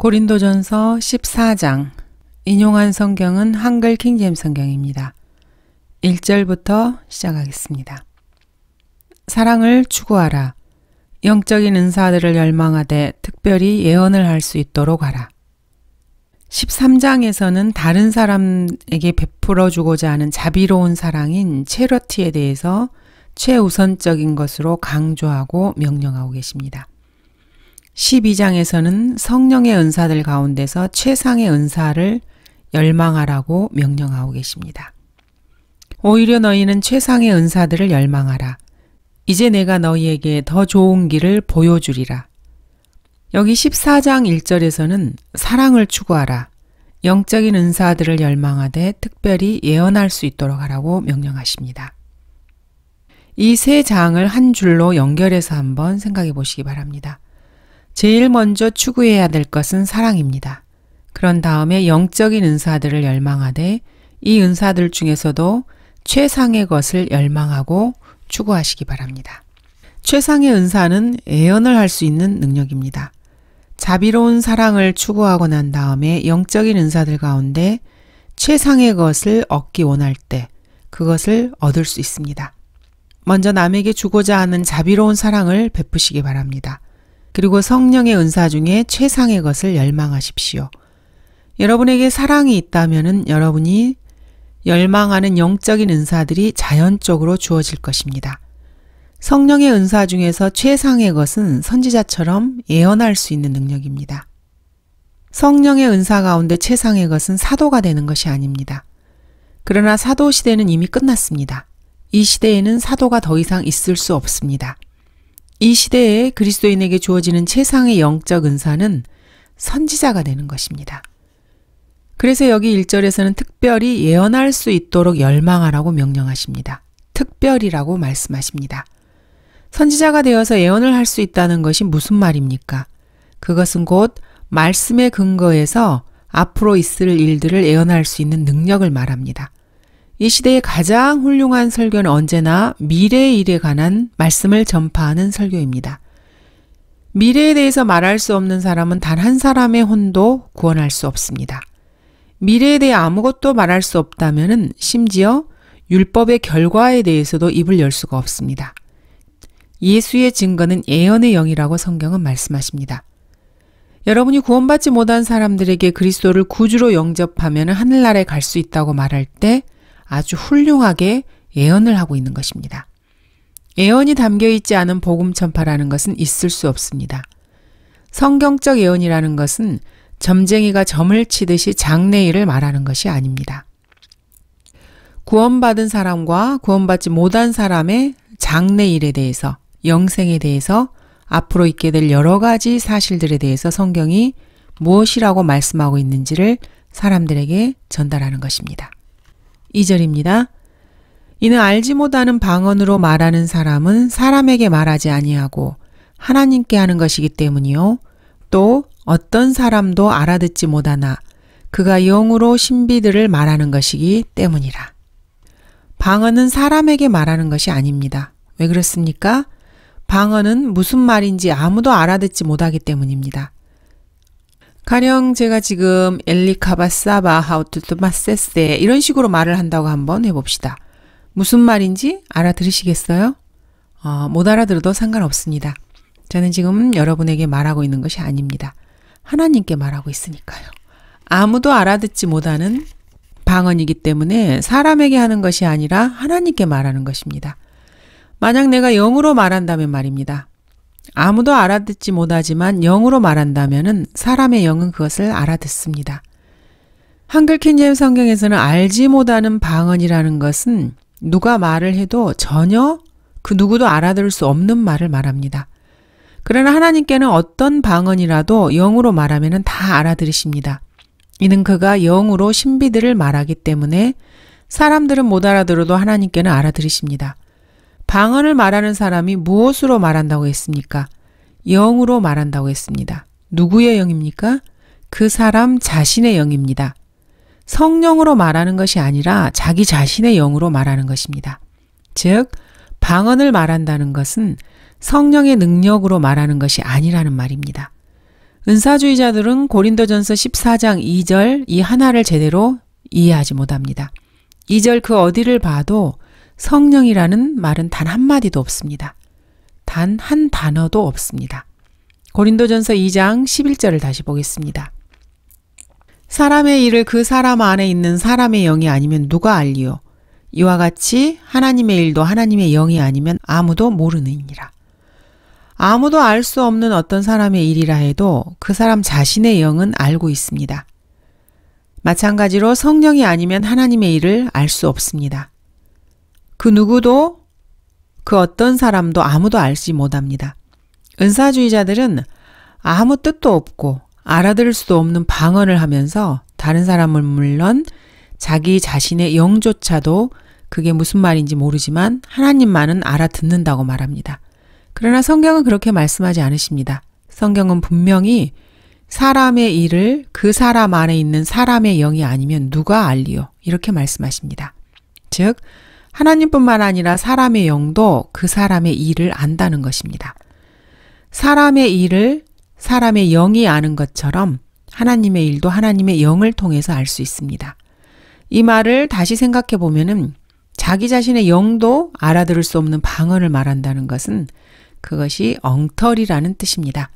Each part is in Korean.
고린도전서 14장 인용한 성경은 한글 킹잼 성경입니다. 1절부터 시작하겠습니다. 사랑을 추구하라. 영적인 은사들을 열망하되 특별히 예언을 할 수 있도록 하라. 13장에서는 다른 사람에게 베풀어 주고자 하는 자비로운 사랑인 체러티에 대해서 최우선적인 것으로 강조하고 명령하고 계십니다. 12장에서는 성령의 은사들 가운데서 최상의 은사를 열망하라고 명령하고 계십니다. 오히려 너희는 최상의 은사들을 열망하라. 이제 내가 너희에게 더 좋은 길을 보여주리라. 여기 14장 1절에서는 사랑을 추구하라. 영적인 은사들을 열망하되 특별히 예언할 수 있도록 하라고 명령하십니다. 이 세 장을 한 줄로 연결해서 한번 생각해 보시기 바랍니다. 제일 먼저 추구해야 될 것은 사랑입니다. 그런 다음에 영적인 은사들을 열망하되 이 은사들 중에서도 최상의 것을 열망하고 추구하시기 바랍니다. 최상의 은사는 예언을 할 수 있는 능력입니다. 자비로운 사랑을 추구하고 난 다음에 영적인 은사들 가운데 최상의 것을 얻기 원할 때 그것을 얻을 수 있습니다. 먼저 남에게 주고자 하는 자비로운 사랑을 베푸시기 바랍니다. 그리고 성령의 은사 중에 최상의 것을 열망하십시오. 여러분에게 사랑이 있다면 여러분이 열망하는 영적인 은사들이 자연적으로 주어질 것입니다. 성령의 은사 중에서 최상의 것은 선지자처럼 예언할 수 있는 능력입니다. 성령의 은사 가운데 최상의 것은 사도가 되는 것이 아닙니다. 그러나 사도 시대는 이미 끝났습니다. 이 시대에는 사도가 더 이상 있을 수 없습니다. 이 시대에 그리스도인에게 주어지는 최상의 영적 은사는 선지자가 되는 것입니다. 그래서 여기 1절에서는 특별히 예언할 수 있도록 열망하라고 명령하십니다. 특별이라고 말씀하십니다. 선지자가 되어서 예언을 할 수 있다는 것이 무슨 말입니까? 그것은 곧 말씀의 근거에서 앞으로 있을 일들을 예언할 수 있는 능력을 말합니다. 이 시대의 가장 훌륭한 설교는 언제나 미래의 일에 관한 말씀을 전파하는 설교입니다. 미래에 대해서 말할 수 없는 사람은 단 한 사람의 혼도 구원할 수 없습니다. 미래에 대해 아무것도 말할 수 없다면 심지어 율법의 결과에 대해서도 입을 열 수가 없습니다. 예수의 증거는 예언의 영이라고 성경은 말씀하십니다. 여러분이 구원받지 못한 사람들에게 그리스도를 구주로 영접하면 하늘나라에 갈 수 있다고 말할 때 아주 훌륭하게 예언을 하고 있는 것입니다. 예언이 담겨 있지 않은 복음 전파라는 것은 있을 수 없습니다. 성경적 예언이라는 것은 점쟁이가 점을 치듯이 장래일을 말하는 것이 아닙니다. 구원받은 사람과 구원받지 못한 사람의 장래일에 대해서, 영생에 대해서, 앞으로 있게 될 여러 가지 사실들에 대해서 성경이 무엇이라고 말씀하고 있는지를 사람들에게 전달하는 것입니다. 2절입니다. 이는 알지 못하는 방언으로 말하는 사람은 사람에게 말하지 아니하고 하나님께 하는 것이기 때문이요. 또 어떤 사람도 알아듣지 못하나 그가 영으로 신비들을 말하는 것이기 때문이라. 방언은 사람에게 말하는 것이 아닙니다. 왜 그렇습니까? 방언은 무슨 말인지 아무도 알아듣지 못하기 때문입니다. 가령 제가 지금 엘리카바사바 하우투투마세세 이런 식으로 말을 한다고 한번 해봅시다. 무슨 말인지 알아들으시겠어요? 어, 못 알아들어도 상관없습니다. 저는 지금 여러분에게 말하고 있는 것이 아닙니다. 하나님께 말하고 있으니까요. 아무도 알아듣지 못하는 방언이기 때문에 사람에게 하는 것이 아니라 하나님께 말하는 것입니다. 만약 내가 영으로 말한다면 말입니다. 아무도 알아듣지 못하지만 영으로 말한다면은 사람의 영은 그것을 알아듣습니다. 한글 킨제임 성경에서는 알지 못하는 방언이라는 것은 누가 말을 해도 전혀 그 누구도 알아들을 수 없는 말을 말합니다. 그러나 하나님께는 어떤 방언이라도 영으로 말하면 다 알아들으십니다. 이는 그가 영으로 신비들을 말하기 때문에 사람들은 못 알아들어도 하나님께는 알아들으십니다. 방언을 말하는 사람이 무엇으로 말한다고 했습니까? 영으로 말한다고 했습니다. 누구의 영입니까? 그 사람 자신의 영입니다. 성령으로 말하는 것이 아니라 자기 자신의 영으로 말하는 것입니다. 즉, 방언을 말한다는 것은 성령의 능력으로 말하는 것이 아니라는 말입니다. 은사주의자들은 고린도전서 14장 2절 이 하나를 제대로 이해하지 못합니다. 2절 그 어디를 봐도 성령이라는 말은 단 한마디도 없습니다. 단 한 단어도 없습니다. 고린도전서 2장 11절을 다시 보겠습니다. 사람의 일을 그 사람 안에 있는 사람의 영이 아니면 누가 알리요? 이와 같이 하나님의 일도 하나님의 영이 아니면 아무도 모르느니라. 아무도 알 수 없는 어떤 사람의 일이라 해도 그 사람 자신의 영은 알고 있습니다. 마찬가지로 성령이 아니면 하나님의 일을 알 수 없습니다. 그 누구도 그 어떤 사람도 아무도 알지 못합니다. 은사주의자들은 아무 뜻도 없고 알아들을 수도 없는 방언을 하면서 다른 사람을 물론 자기 자신의 영조차도 그게 무슨 말인지 모르지만 하나님만은 알아듣는다고 말합니다. 그러나 성경은 그렇게 말씀하지 않으십니다. 성경은 분명히 사람의 일을 그 사람 안에 있는 사람의 영이 아니면 누가 알리요? 이렇게 말씀하십니다. 즉, 하나님뿐만 아니라 사람의 영도 그 사람의 일을 안다는 것입니다. 사람의 일을 사람의 영이 아는 것처럼 하나님의 일도 하나님의 영을 통해서 알 수 있습니다. 이 말을 다시 생각해 보면은 자기 자신의 영도 알아들을 수 없는 방언을 말한다는 것은 그것이 엉터리라는 뜻입니다.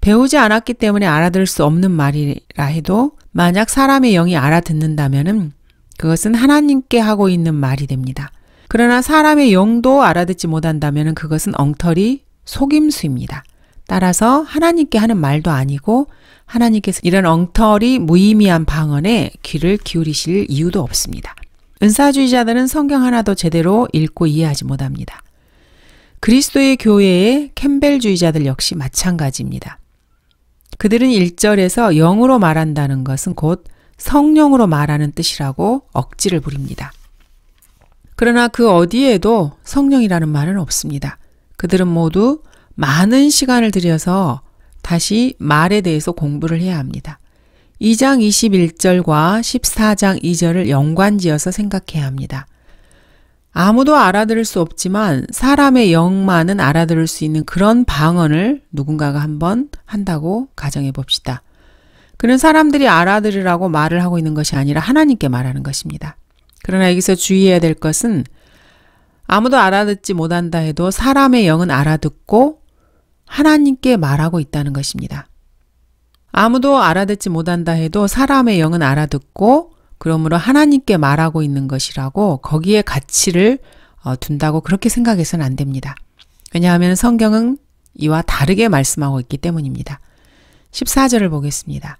배우지 않았기 때문에 알아들을 수 없는 말이라 해도 만약 사람의 영이 알아듣는다면은 그것은 하나님께 하고 있는 말이 됩니다. 그러나 사람의 영도 알아듣지 못한다면 그것은 엉터리 속임수입니다. 따라서 하나님께 하는 말도 아니고 하나님께서 이런 엉터리 무의미한 방언에 귀를 기울이실 이유도 없습니다. 은사주의자들은 성경 하나도 제대로 읽고 이해하지 못합니다. 그리스도의 교회의 캠벨주의자들 역시 마찬가지입니다. 그들은 1절에서 영으로 말한다는 것은 곧 성령으로 말하는 뜻이라고 억지를 부립니다. 그러나 그 어디에도 성령이라는 말은 없습니다. 그들은 모두 많은 시간을 들여서 다시 말에 대해서 공부를 해야 합니다. 2장 21절과 14장 2절을 연관지어서 생각해야 합니다. 아무도 알아들을 수 없지만 사람의 영만은 알아들을 수 있는 그런 방언을 누군가가 한번 한다고 가정해 봅시다. 그는 사람들이 알아들으라고 말을 하고 있는 것이 아니라 하나님께 말하는 것입니다. 그러나 여기서 주의해야 될 것은 아무도 알아듣지 못한다 해도 사람의 영은 알아듣고 하나님께 말하고 있다는 것입니다. 아무도 알아듣지 못한다 해도 사람의 영은 알아듣고 그러므로 하나님께 말하고 있는 것이라고 거기에 가치를 어, 둔다고 그렇게 생각해서는 안 됩니다. 왜냐하면 성경은 이와 다르게 말씀하고 있기 때문입니다. 14절을 보겠습니다.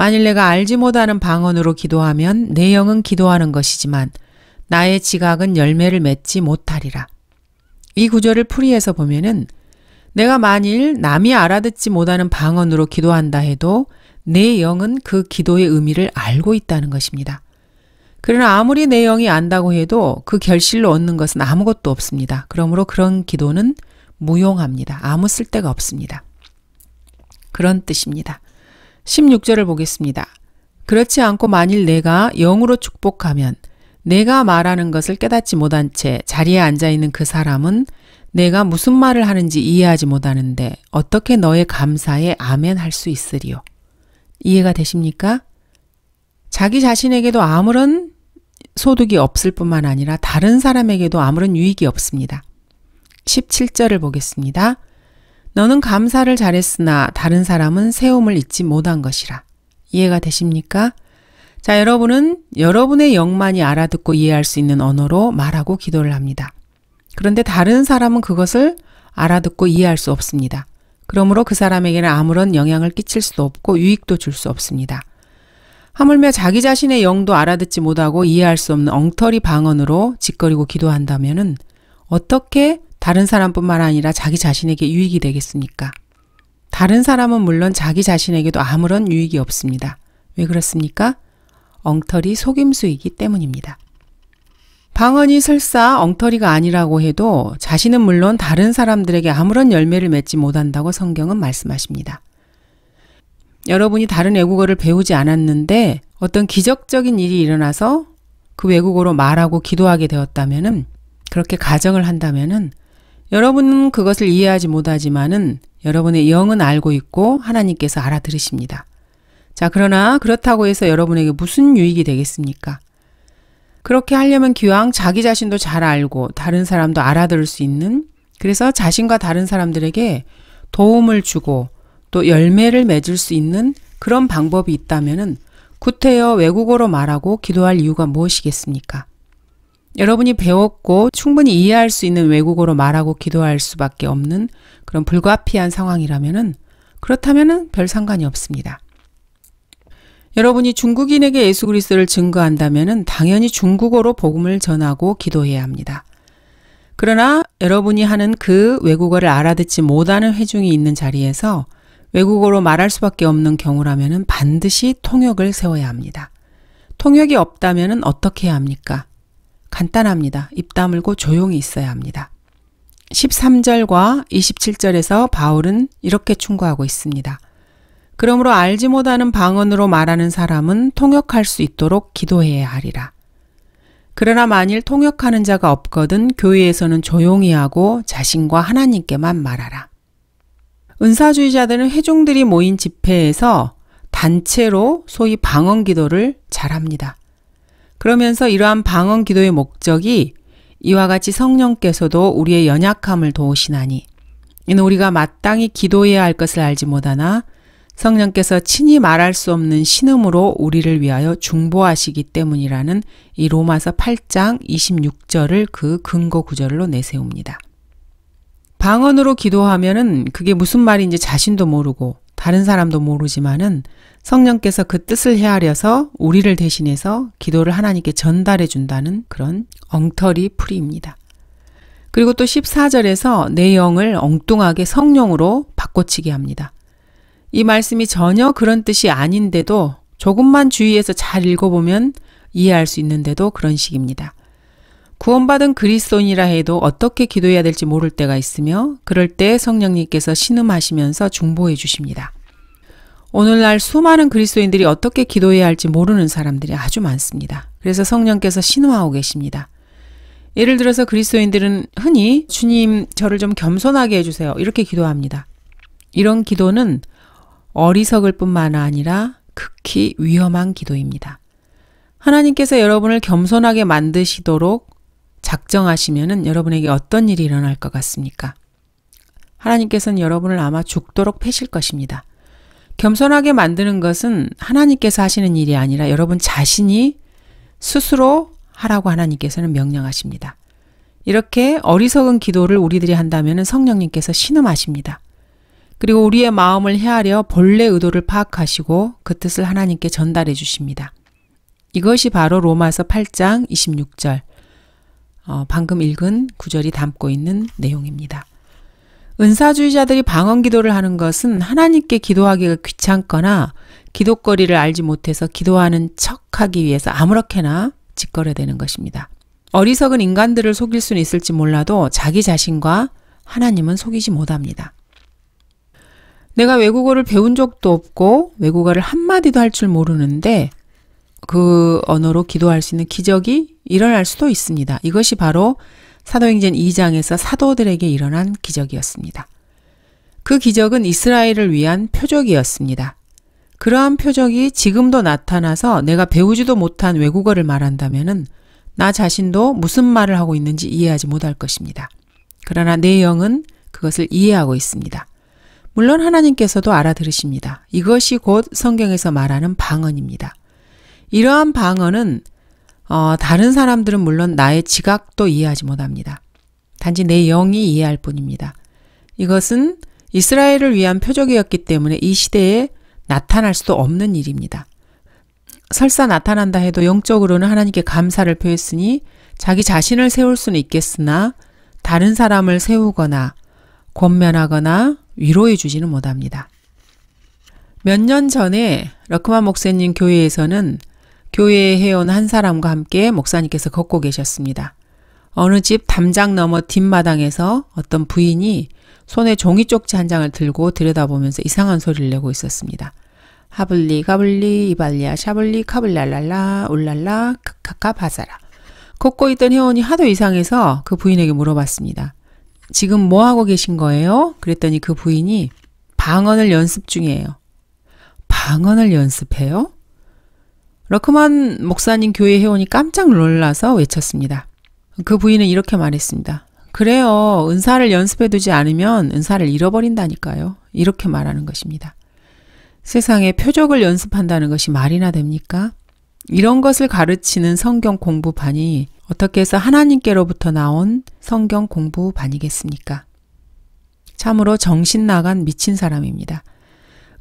만일 내가 알지 못하는 방언으로 기도하면 내 영은 기도하는 것이지만 나의 지각은 열매를 맺지 못하리라. 이 구절을 풀이해서 보면은 내가 만일 남이 알아듣지 못하는 방언으로 기도한다 해도 내 영은 그 기도의 의미를 알고 있다는 것입니다. 그러나 아무리 내 영이 안다고 해도 그 결실로 얻는 것은 아무것도 없습니다. 그러므로 그런 기도는 무용합니다. 아무 쓸데가 없습니다. 그런 뜻입니다. 16절을 보겠습니다. 그렇지 않고 만일 내가 영으로 축복하면 내가 말하는 것을 깨닫지 못한 채 자리에 앉아 있는 그 사람은 내가 무슨 말을 하는지 이해하지 못하는데 어떻게 너의 감사에 아멘 할 수 있으리요. 이해가 되십니까? 자기 자신에게도 아무런 소득이 없을 뿐만 아니라 다른 사람에게도 아무런 유익이 없습니다. 17절을 보겠습니다. 너는 감사를 잘했으나 다른 사람은 세움을 잊지 못한 것이라. 이해가 되십니까? 자, 여러분은 여러분의 영만이 알아듣고 이해할 수 있는 언어로 말하고 기도를 합니다. 그런데 다른 사람은 그것을 알아듣고 이해할 수 없습니다. 그러므로 그 사람에게는 아무런 영향을 끼칠 수도 없고 유익도 줄 수 없습니다. 하물며 자기 자신의 영도 알아듣지 못하고 이해할 수 없는 엉터리 방언으로 짓거리고 기도한다면은 어떻게 다른 사람뿐만 아니라 자기 자신에게 유익이 되겠습니까? 다른 사람은 물론 자기 자신에게도 아무런 유익이 없습니다. 왜 그렇습니까? 엉터리 속임수이기 때문입니다. 방언이 설사 엉터리가 아니라고 해도 자신은 물론 다른 사람들에게 아무런 열매를 맺지 못한다고 성경은 말씀하십니다. 여러분이 다른 외국어를 배우지 않았는데 어떤 기적적인 일이 일어나서 그 외국어로 말하고 기도하게 되었다면은 그렇게 가정을 한다면은 여러분은 그것을 이해하지 못하지만은 여러분의 영은 알고 있고 하나님께서 알아들으십니다. 자, 그러나 그렇다고 해서 여러분에게 무슨 유익이 되겠습니까? 그렇게 하려면 기왕 자기 자신도 잘 알고 다른 사람도 알아들을 수 있는 그래서 자신과 다른 사람들에게 도움을 주고 또 열매를 맺을 수 있는 그런 방법이 있다면은 구태여 외국어로 말하고 기도할 이유가 무엇이겠습니까? 여러분이 배웠고 충분히 이해할 수 있는 외국어로 말하고 기도할 수밖에 없는 그런 불가피한 상황이라면은 그렇다면은 별 상관이 없습니다. 여러분이 중국인에게 예수 그리스도를 증거한다면은 당연히 중국어로 복음을 전하고 기도해야 합니다. 그러나 여러분이 하는 그 외국어를 알아듣지 못하는 회중이 있는 자리에서 외국어로 말할 수밖에 없는 경우라면은 반드시 통역을 세워야 합니다. 통역이 없다면은 어떻게 해야 합니까? 간단합니다. 입 다물고 조용히 있어야 합니다. 13절과 27절에서 바울은 이렇게 충고하고 있습니다. 그러므로 알지 못하는 방언으로 말하는 사람은 통역할 수 있도록 기도해야 하리라. 그러나 만일 통역하는 자가 없거든 교회에서는 조용히 하고 자신과 하나님께만 말하라. 은사주의자들은 회중들이 모인 집회에서 단체로 소위 방언 기도를 잘합니다. 그러면서 이러한 방언 기도의 목적이 이와 같이 성령께서도 우리의 연약함을 도우시나니 이는 우리가 마땅히 기도해야 할 것을 알지 못하나 성령께서 친히 말할 수 없는 신음으로 우리를 위하여 중보하시기 때문이라는 이 로마서 8장 26절을 그 근거 구절로 내세웁니다. 방언으로 기도하면은 그게 무슨 말인지 자신도 모르고 다른 사람도 모르지만은 성령께서 그 뜻을 헤아려서 우리를 대신해서 기도를 하나님께 전달해 준다는 그런 엉터리 풀이입니다. 그리고 또 14절에서 내 영을 엉뚱하게 성령으로 바꿔치기 합니다. 이 말씀이 전혀 그런 뜻이 아닌데도 조금만 주의해서 잘 읽어보면 이해할 수 있는데도 그런 식입니다. 구원받은 그리스도인이라 해도 어떻게 기도해야 될지 모를 때가 있으며 그럴 때 성령님께서 신음하시면서 중보해 주십니다. 오늘날 수많은 그리스도인들이 어떻게 기도해야 할지 모르는 사람들이 아주 많습니다. 그래서 성령께서 신호하고 계십니다. 예를 들어서 그리스도인들은 흔히 주님 저를 좀 겸손하게 해주세요. 이렇게 기도합니다. 이런 기도는 어리석을 뿐만 아니라 극히 위험한 기도입니다. 하나님께서 여러분을 겸손하게 만드시도록 작정하시면 여러분에게 어떤 일이 일어날 것 같습니까? 하나님께서는 여러분을 아마 죽도록 패실 것입니다. 겸손하게 만드는 것은 하나님께서 하시는 일이 아니라 여러분 자신이 스스로 하라고 하나님께서는 명령하십니다. 이렇게 어리석은 기도를 우리들이 한다면 성령님께서 신음하십니다. 그리고 우리의 마음을 헤아려 본래 의도를 파악하시고 그 뜻을 하나님께 전달해 주십니다. 이것이 바로 로마서 8장 26절, 어, 방금 읽은 구절이 담고 있는 내용입니다. 은사주의자들이 방언 기도를 하는 것은 하나님께 기도하기가 귀찮거나 기도거리를 알지 못해서 기도하는 척 하기 위해서 아무렇게나 짓거려대는 것입니다. 어리석은 인간들을 속일 수는 있을지 몰라도 자기 자신과 하나님은 속이지 못합니다. 내가 외국어를 배운 적도 없고 외국어를 한마디도 할 줄 모르는데 그 언어로 기도할 수 있는 기적이 일어날 수도 있습니다. 이것이 바로 사도행전 2장에서 사도들에게 일어난 기적이었습니다. 그 기적은 이스라엘을 위한 표적이었습니다. 그러한 표적이 지금도 나타나서 내가 배우지도 못한 외국어를 말한다면나 자신도 무슨 말을 하고 있는지 이해하지 못할 것입니다. 그러나 내 영은 그것을 이해하고 있습니다. 물론 하나님께서도 알아들으십니다. 이것이 곧 성경에서 말하는 방언입니다. 이러한 방언은 어, 다른 사람들은 물론 나의 지각도 이해하지 못합니다. 단지 내 영이 이해할 뿐입니다. 이것은 이스라엘을 위한 표적이었기 때문에 이 시대에 나타날 수도 없는 일입니다. 설사 나타난다 해도 영적으로는 하나님께 감사를 표했으니 자기 자신을 세울 수는 있겠으나 다른 사람을 세우거나 권면하거나 위로해 주지는 못합니다. 몇 년 전에 러크마 목사님 교회에서는 교회에 해온 한 사람과 함께 목사님께서 걷고 계셨습니다. 어느 집 담장 너머 뒷마당에서 어떤 부인이 손에 종이 쪽지 한 장을 들고 들여다보면서 이상한 소리를 내고 있었습니다. 하블리 가블리 이발리아 샤블리 카블랄랄라 울랄라 카카카 바사라 걷고 있던 회원이 하도 이상해서 그 부인에게 물어봤습니다. 지금 뭐 하고 계신 거예요? 그랬더니 그 부인이 방언을 연습 중이에요. 방언을 연습해요? 러크만 목사님 교회 회원이 깜짝 놀라서 외쳤습니다. 그 부인은 이렇게 말했습니다. 그래요. 은사를 연습해두지 않으면 은사를 잃어버린다니까요. 이렇게 말하는 것입니다. 세상에 표적을 연습한다는 것이 말이나 됩니까? 이런 것을 가르치는 성경 공부반이 어떻게 해서 하나님께로부터 나온 성경 공부반이겠습니까? 참으로 정신 나간 미친 사람입니다.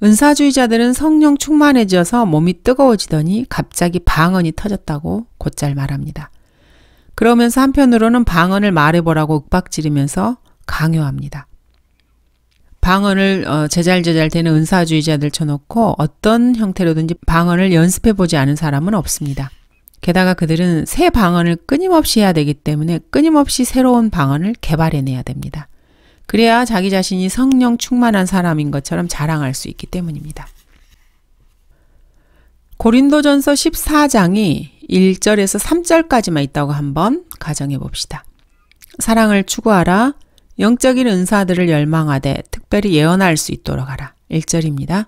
은사주의자들은 성령 충만해져서 몸이 뜨거워지더니 갑자기 방언이 터졌다고 곧잘 말합니다. 그러면서 한편으로는 방언을 말해보라고 윽박지르면서 강요합니다. 방언을 어, 제잘제잘 되는 은사주의자들 쳐놓고 어떤 형태로든지 방언을 연습해보지 않은 사람은 없습니다. 게다가 그들은 새 방언을 끊임없이 해야 되기 때문에 끊임없이 새로운 방언을 개발해내야 됩니다. 그래야 자기 자신이 성령 충만한 사람인 것처럼 자랑할 수 있기 때문입니다. 고린도전서 14장이 1절에서 3절까지만 있다고 한번 가정해 봅시다. 사랑을 추구하라. 영적인 은사들을 열망하되 특별히 예언할 수 있도록 하라. 1절입니다.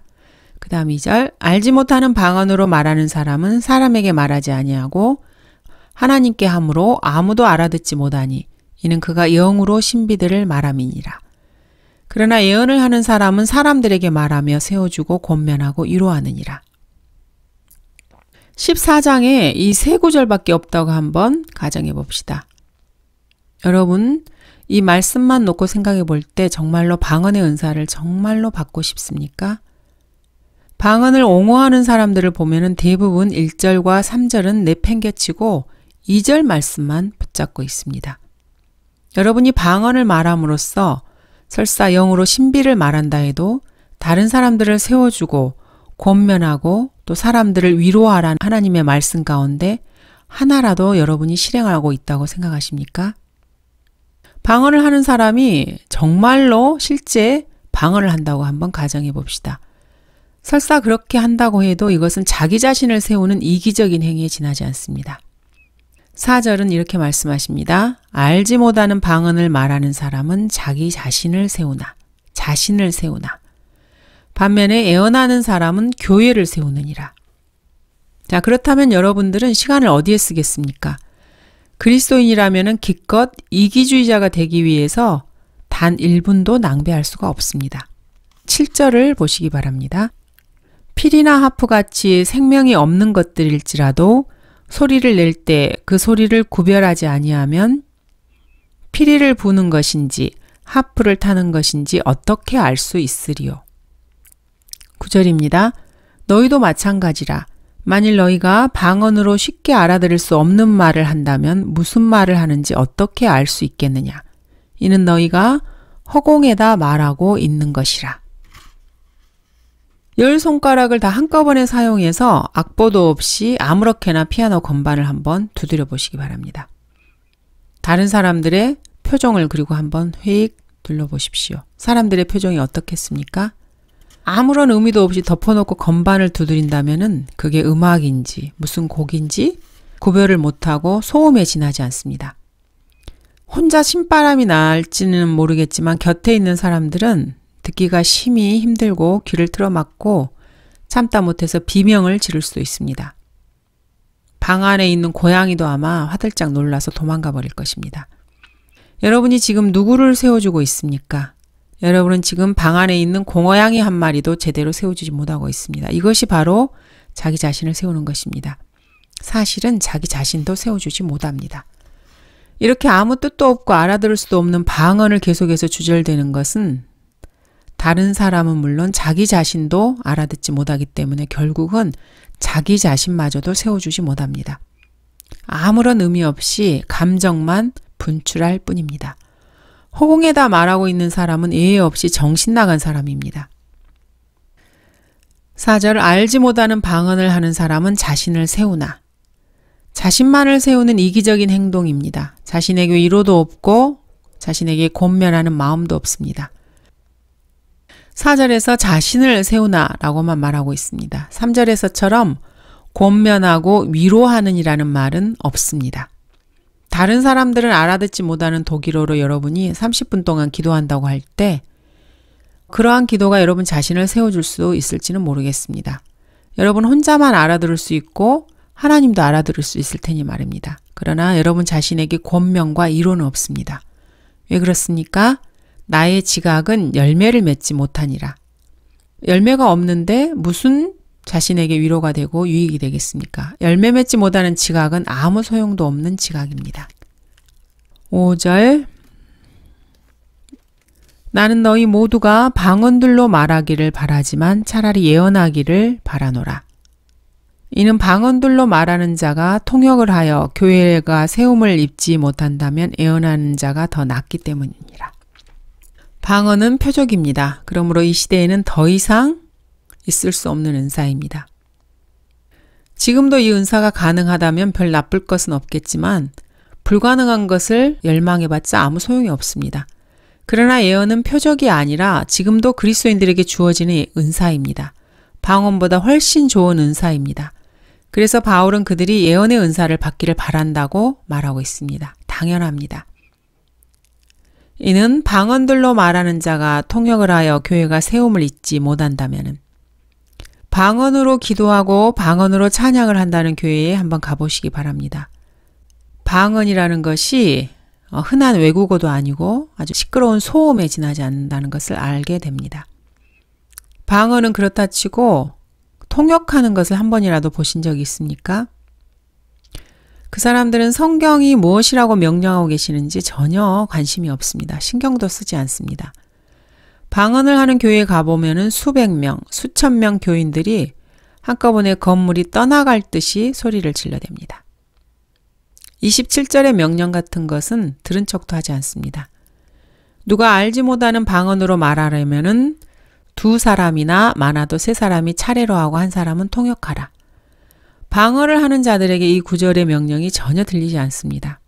그 다음 2절 알지 못하는 방언으로 말하는 사람은 사람에게 말하지 아니하고 하나님께 함으로 아무도 알아듣지 못하니 이는 그가 영으로 신비들을 말함이니라. 그러나 예언을 하는 사람은 사람들에게 말하며 세워주고 권면하고 위로하느니라. 14장에 이 세 구절밖에 없다고 한번 가정해 봅시다. 여러분, 이 말씀만 놓고 생각해 볼 때 정말로 방언의 은사를 정말로 받고 싶습니까? 방언을 옹호하는 사람들을 보면 대부분 1절과 3절은 내팽개치고 2절 말씀만 붙잡고 있습니다. 여러분이 방언을 말함으로써 설사 영으로 신비를 말한다 해도 다른 사람들을 세워주고 권면하고 또 사람들을 위로하라는 하나님의 말씀 가운데 하나라도 여러분이 실행하고 있다고 생각하십니까? 방언을 하는 사람이 정말로 실제 방언을 한다고 한번 가정해 봅시다. 설사 그렇게 한다고 해도 이것은 자기 자신을 세우는 이기적인 행위에 지나지 않습니다. 사절은 이렇게 말씀하십니다. 알지 못하는 방언을 말하는 사람은 자기 자신을 세우나 자신을 세우나 반면에 애언하는 사람은 교회를 세우느니라. 자, 그렇다면 여러분들은 시간을 어디에 쓰겠습니까? 그리스도인이라면 기껏 이기주의자가 되기 위해서 단 1분도 낭비할 수가 없습니다. 7절을 보시기 바랍니다. 피리나 하프같이 생명이 없는 것들일지라도 소리를 낼 때 그 소리를 구별하지 아니하면 피리를 부는 것인지 하프를 타는 것인지 어떻게 알 수 있으리요. 9절입니다. 너희도 마찬가지라. 만일 너희가 방언으로 쉽게 알아들을 수 없는 말을 한다면 무슨 말을 하는지 어떻게 알 수 있겠느냐. 이는 너희가 허공에다 말하고 있는 것이라. 열 손가락을 다 한꺼번에 사용해서 악보도 없이 아무렇게나 피아노 건반을 한번 두드려 보시기 바랍니다. 다른 사람들의 표정을 그리고 한번 휙 둘러보십시오. 사람들의 표정이 어떻겠습니까? 아무런 의미도 없이 덮어놓고 건반을 두드린다면 그게 음악인지 무슨 곡인지 구별을 못하고 소음에 지나지 않습니다. 혼자 신바람이 날지는 모르겠지만 곁에 있는 사람들은 듣기가 심히 힘들고 귀를 틀어막고 참다 못해서 비명을 지를 수도 있습니다. 방 안에 있는 고양이도 아마 화들짝 놀라서 도망가 버릴 것입니다. 여러분이 지금 누구를 세워주고 있습니까? 여러분은 지금 방 안에 있는 공어양이 한 마리도 제대로 세워주지 못하고 있습니다. 이것이 바로 자기 자신을 세우는 것입니다. 사실은 자기 자신도 세워주지 못합니다. 이렇게 아무 뜻도 없고 알아들을 수도 없는 방언을 계속해서 주절되는 것은 다른 사람은 물론 자기 자신도 알아듣지 못하기 때문에 결국은 자기 자신마저도 세워주지 못합니다. 아무런 의미 없이 감정만 분출할 뿐입니다. 호공에다 말하고 있는 사람은 예외 없이 정신 나간 사람입니다. 사절 알지 못하는 방언을 하는 사람은 자신을 세우나 자신만을 세우는 이기적인 행동입니다. 자신에게 위로도 없고 자신에게 권면하는 마음도 없습니다. 4절에서 자신을 세우나라고만 말하고 있습니다. 3절에서처럼 권면하고 위로하는이라는 말은 없습니다. 다른 사람들은 알아듣지 못하는 독일어로 여러분이 30분 동안 기도한다고 할 때 그러한 기도가 여러분 자신을 세워줄 수 있을지는 모르겠습니다. 여러분 혼자만 알아들을 수 있고 하나님도 알아들을 수 있을 테니 말입니다. 그러나 여러분 자신에게 권면과 이론은 없습니다. 왜 그렇습니까? 나의 지각은 열매를 맺지 못하니라. 열매가 없는데 무슨 자신에게 위로가 되고 유익이 되겠습니까? 열매 맺지 못하는 지각은 아무 소용도 없는 지각입니다. 5절 나는 너희 모두가 방언들로 말하기를 바라지만 차라리 예언하기를 바라노라. 이는 방언들로 말하는 자가 통역을 하여 교회가 세움을 입지 못한다면 예언하는 자가 더 낫기 때문이니라. 방언은 표적입니다. 그러므로 이 시대에는 더 이상 있을 수 없는 은사입니다. 지금도 이 은사가 가능하다면 별 나쁠 것은 없겠지만 불가능한 것을 열망해봤자 아무 소용이 없습니다. 그러나 예언은 표적이 아니라 지금도 그리스도인들에게 주어지는 은사입니다. 방언보다 훨씬 좋은 은사입니다. 그래서 바울은 그들이 예언의 은사를 받기를 바란다고 말하고 있습니다. 당연합니다. 이는 방언들로 말하는 자가 통역을 하여 교회가 세움을 잊지 못한다면은 방언으로 기도하고 방언으로 찬양을 한다는 교회에 한번 가보시기 바랍니다. 방언이라는 것이 흔한 외국어도 아니고 아주 시끄러운 소음에 지나지 않는다는 것을 알게 됩니다. 방언은 그렇다 치고 통역하는 것을 한 번이라도 보신 적이 있습니까? 그 사람들은 성경이 무엇이라고 명령하고 계시는지 전혀 관심이 없습니다. 신경도 쓰지 않습니다. 방언을 하는 교회에 가보면 수백 명, 수천 명 교인들이 한꺼번에 건물이 떠나갈 듯이 소리를 질러댑니다. 27절의 명령 같은 것은 들은 척도 하지 않습니다. 누가 알지 못하는 방언으로 말하려면두 사람이나 많아도 세 사람이 차례로 하고 한 사람은 통역하라. 방어를 하는 자들에게 이 구절의 명령이 전혀 들리지 않습니다.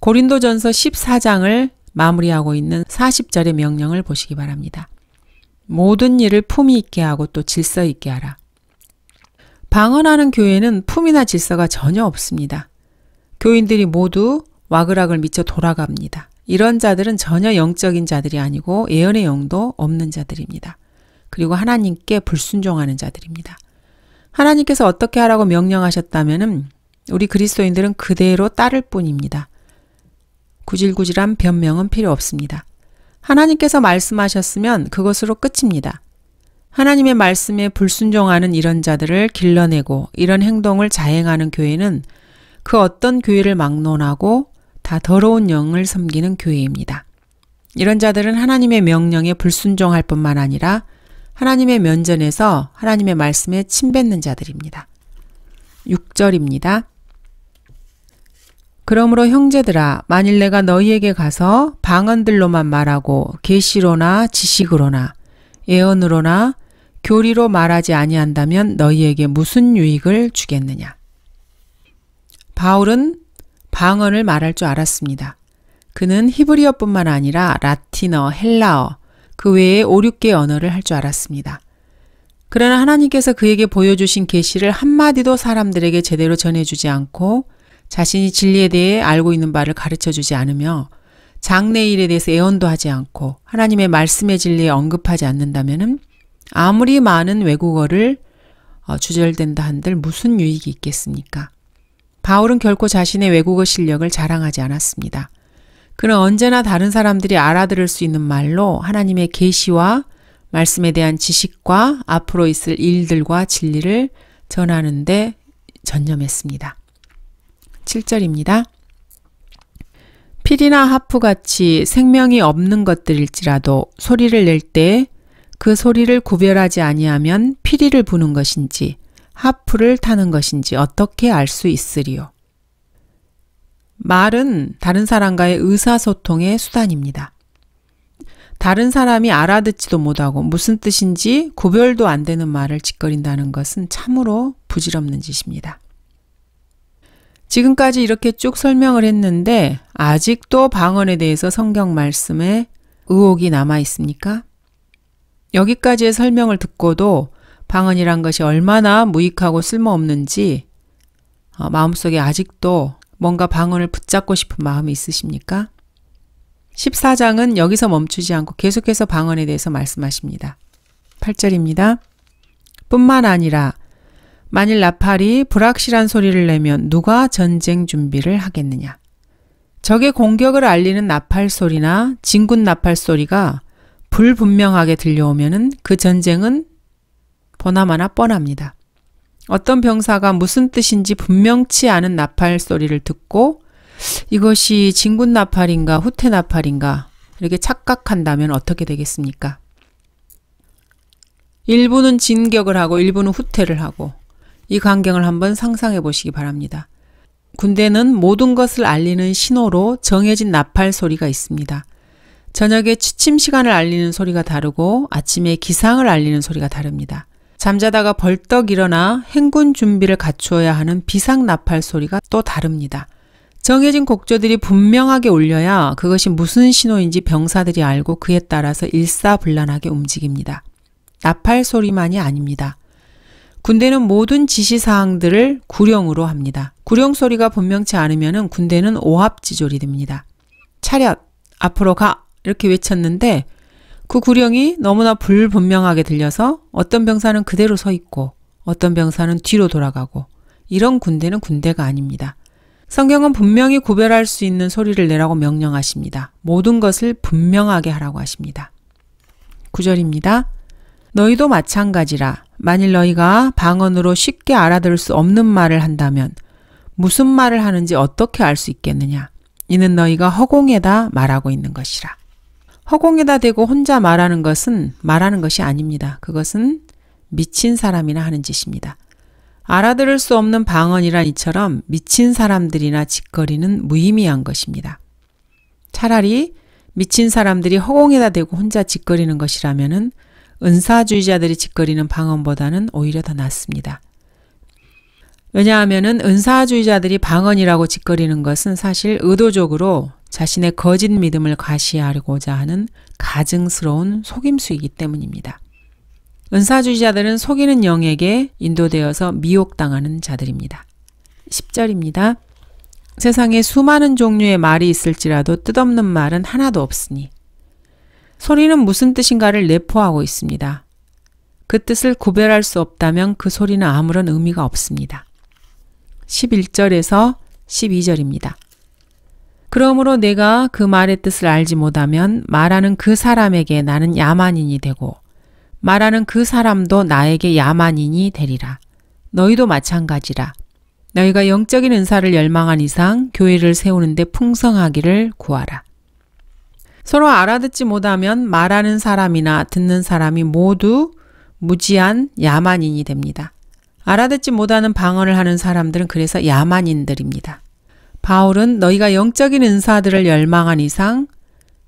고린도전서 14장을 마무리하고 있는 40절의 명령을 보시기 바랍니다. 모든 일을 품이 있게 하고 또 질서 있게 하라. 방언하는 교회는 품이나 질서가 전혀 없습니다. 교인들이 모두 와그락을 미쳐 돌아갑니다. 이런 자들은 전혀 영적인 자들이 아니고 예언의 영도 없는 자들입니다. 그리고 하나님께 불순종하는 자들입니다. 하나님께서 어떻게 하라고 명령하셨다면 우리 그리스도인들은 그대로 따를 뿐입니다. 구질구질한 변명은 필요 없습니다. 하나님께서 말씀하셨으면 그것으로 끝입니다. 하나님의 말씀에 불순종하는 이런 자들을 길러내고 이런 행동을 자행하는 교회는 그 어떤 교회를 막론하고 다 더러운 영을 섬기는 교회입니다. 이런 자들은 하나님의 명령에 불순종할 뿐만 아니라 하나님의 면전에서 하나님의 말씀에 침뱉는 자들입니다. 6절입니다. 그러므로 형제들아 만일 내가 너희에게 가서 방언들로만 말하고 계시로나 지식으로나 예언으로나 교리로 말하지 아니한다면 너희에게 무슨 유익을 주겠느냐. 바울은 방언을 말할 줄 알았습니다. 그는 히브리어뿐만 아니라 라틴어, 헬라어, 그 외에 5, 6개 언어를 할 줄 알았습니다. 그러나 하나님께서 그에게 보여주신 계시를 한마디도 사람들에게 제대로 전해주지 않고 자신이 진리에 대해 알고 있는 바를 가르쳐주지 않으며 장래일에 대해서 예언도 하지 않고 하나님의 말씀의 진리에 언급하지 않는다면 아무리 많은 외국어를 어, 주절된다 한들 무슨 유익이 있겠습니까? 바울은 결코 자신의 외국어 실력을 자랑하지 않았습니다. 그는 언제나 다른 사람들이 알아들을 수 있는 말로 하나님의 계시와 말씀에 대한 지식과 앞으로 있을 일들과 진리를 전하는데 전념했습니다. 7절입니다. 피리나 하프같이 생명이 없는 것들일지라도 소리를 낼 때 그 소리를 구별하지 아니하면 피리를 부는 것인지 하프를 타는 것인지 어떻게 알 수 있으리요. 말은 다른 사람과의 의사소통의 수단입니다. 다른 사람이 알아듣지도 못하고 무슨 뜻인지 구별도 안 되는 말을 짓거린다는 것은 참으로 부질없는 짓입니다. 지금까지 이렇게 쭉 설명을 했는데 아직도 방언에 대해서 성경 말씀에 의혹이 남아 있습니까? 여기까지의 설명을 듣고도 방언이란 것이 얼마나 무익하고 쓸모없는지 어, 마음속에 아직도 뭔가 방언을 붙잡고 싶은 마음이 있으십니까? 14장은 여기서 멈추지 않고 계속해서 방언에 대해서 말씀하십니다. 8절입니다. 뿐만 아니라 만일 나팔이 불확실한 소리를 내면 누가 전쟁 준비를 하겠느냐. 적의 공격을 알리는 나팔 소리나 진군 나팔 소리가 불분명하게 들려오면은 그 전쟁은 보나마나 뻔합니다. 어떤 병사가 무슨 뜻인지 분명치 않은 나팔 소리를 듣고 이것이 진군 나팔인가 후퇴 나팔인가 이렇게 착각한다면 어떻게 되겠습니까? 일부는 진격을 하고 일부는 후퇴를 하고 이 광경을 한번 상상해 보시기 바랍니다. 군대는 모든 것을 알리는 신호로 정해진 나팔 소리가 있습니다. 저녁에 취침 시간을 알리는 소리가 다르고 아침에 기상을 알리는 소리가 다릅니다. 잠자다가 벌떡 일어나 행군 준비를 갖추어야 하는 비상 나팔 소리가 또 다릅니다. 정해진 곡조들이 분명하게 울려야 그것이 무슨 신호인지 병사들이 알고 그에 따라서 일사불란하게 움직입니다. 나팔 소리만이 아닙니다. 군대는 모든 지시사항들을 구령으로 합니다. 구령 소리가 분명치 않으면 군대는 오합지졸이 됩니다. 차렷, 앞으로 가! 이렇게 외쳤는데 그 구령이 너무나 불분명하게 들려서 어떤 병사는 그대로 서 있고 어떤 병사는 뒤로 돌아가고 이런 군대는 군대가 아닙니다. 성경은 분명히 구별할 수 있는 소리를 내라고 명령하십니다. 모든 것을 분명하게 하라고 하십니다. 9절입니다. 너희도 마찬가지라. 만일 너희가 방언으로 쉽게 알아들을 수 없는 말을 한다면 무슨 말을 하는지 어떻게 알 수 있겠느냐? 이는 너희가 허공에다 말하고 있는 것이라. 허공에다 대고 혼자 말하는 것은 말하는 것이 아닙니다. 그것은 미친 사람이나 하는 짓입니다. 알아들을 수 없는 방언이란 이처럼 미친 사람들이나 짓거리는 무의미한 것입니다. 차라리 미친 사람들이 허공에다 대고 혼자 짓거리는 것이라면은 은사주의자들이 짓거리는 방언보다는 오히려 더 낫습니다. 왜냐하면은 은사주의자들이 방언이라고 짓거리는 것은 사실 의도적으로 자신의 거짓 믿음을 과시하려고자 하는 가증스러운 속임수이기 때문입니다. 은사주의자들은 속이는 영에게 인도되어서 미혹당하는 자들입니다. 10절입니다. 세상에 수많은 종류의 말이 있을지라도 뜻없는 말은 하나도 없으니 소리는 무슨 뜻인가를 내포하고 있습니다. 그 뜻을 구별할 수 없다면 그 소리는 아무런 의미가 없습니다. 11절에서 12절입니다. 그러므로 내가 그 말의 뜻을 알지 못하면 말하는 그 사람에게 나는 야만인이 되고 말하는 그 사람도 나에게 야만인이 되리라. 너희도 마찬가지라. 너희가 영적인 은사를 열망한 이상 교회를 세우는데 풍성하기를 구하라. 서로 알아듣지 못하면 말하는 사람이나 듣는 사람이 모두 무지한 야만인이 됩니다. 알아듣지 못하는 방언을 하는 사람들은 그래서 야만인들입니다. 바울은 너희가 영적인 은사들을 열망한 이상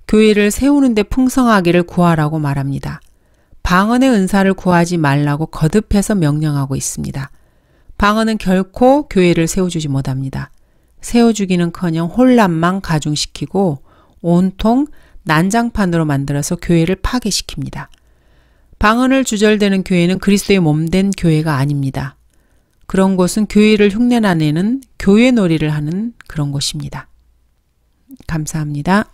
교회를 세우는데 풍성하기를 구하라고 말합니다. 방언의 은사를 구하지 말라고 거듭해서 명령하고 있습니다. 방언은 결코 교회를 세워주지 못합니다. 세워주기는 커녕 혼란만 가중시키고 온통 난장판으로 만들어서 교회를 파괴시킵니다. 방언을 주절되는 교회는 그리스도의 몸된 교회가 아닙니다. 그런 곳은 교회를 흉내나내는 교회놀이를 하는 그런 곳입니다. 감사합니다.